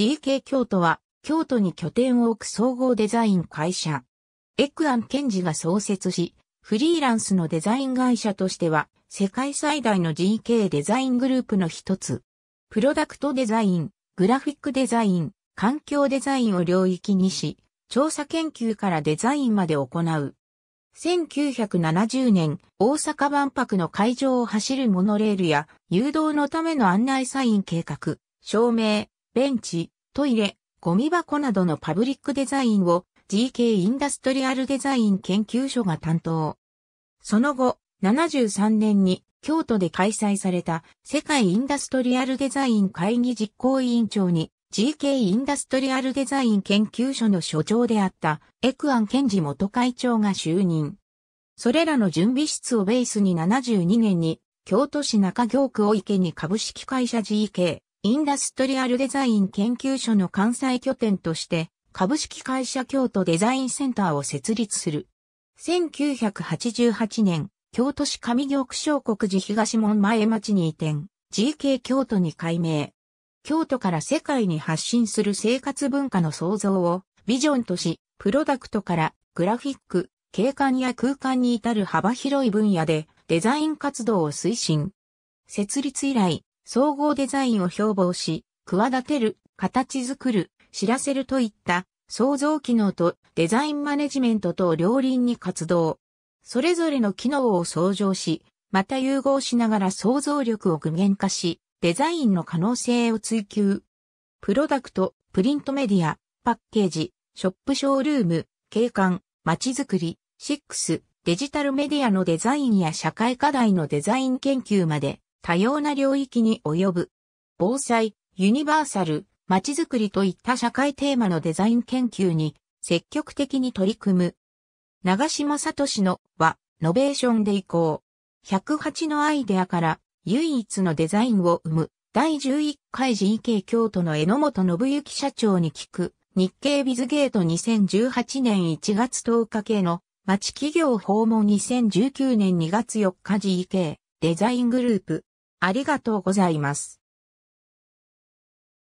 GK 京都は、京都に拠点を置く総合デザイン会社。エクアン・ケンジが創設し、フリーランスのデザイン会社としては、世界最大の GK デザイングループの一つ。プロダクトデザイン、グラフィックデザイン、環境デザインを領域にし、調査研究からデザインまで行う。1970年、大阪万博の会場を走るモノレールや、誘導のための案内サイン計画、照明、ベンチ、トイレ、ゴミ箱などのパブリックデザインを GK インダストリアルデザイン研究所が担当。その後、73年に京都で開催された世界インダストリアルデザイン会議実行委員長に GK インダストリアルデザイン研究所の所長であったエクアン・ケンジ元会長が就任。それらの準備室をベースに72年に京都市中京区を池に株式会社 GK インダストリアルデザイン研究所の関西拠点として、株式会社京都デザインセンターを設立する。1988年、京都市上京区小国寺東門前町に移転、GK 京都に改名。京都から世界に発信する生活文化の創造を、ビジョンとし、プロダクトから、グラフィック、景観や空間に至る幅広い分野で、デザイン活動を推進。設立以来、総合デザインを標榜し、企てる、形作る、知らせるといった創造機能とデザインマネジメントと両輪に活動。それぞれの機能を創造し、また融合しながら想像力を具現化し、デザインの可能性を追求。プロダクト、プリントメディア、パッケージ、ショップショールーム、景観、街づくり、6、デジタルメディアのデザインや社会課題のデザイン研究まで、多様な領域に及ぶ。防災、ユニバーサル、街づくりといった社会テーマのデザイン研究に積極的に取り組む。長島聡のは、ノベーションで移行。108のアイデアから唯一のデザインを生む。第11回 GK 京都の榎本信之社長に聞く。日経ビズゲート2018年1月10日系の町企業訪問2019年2月4日 GK デザイングループありがとうございます。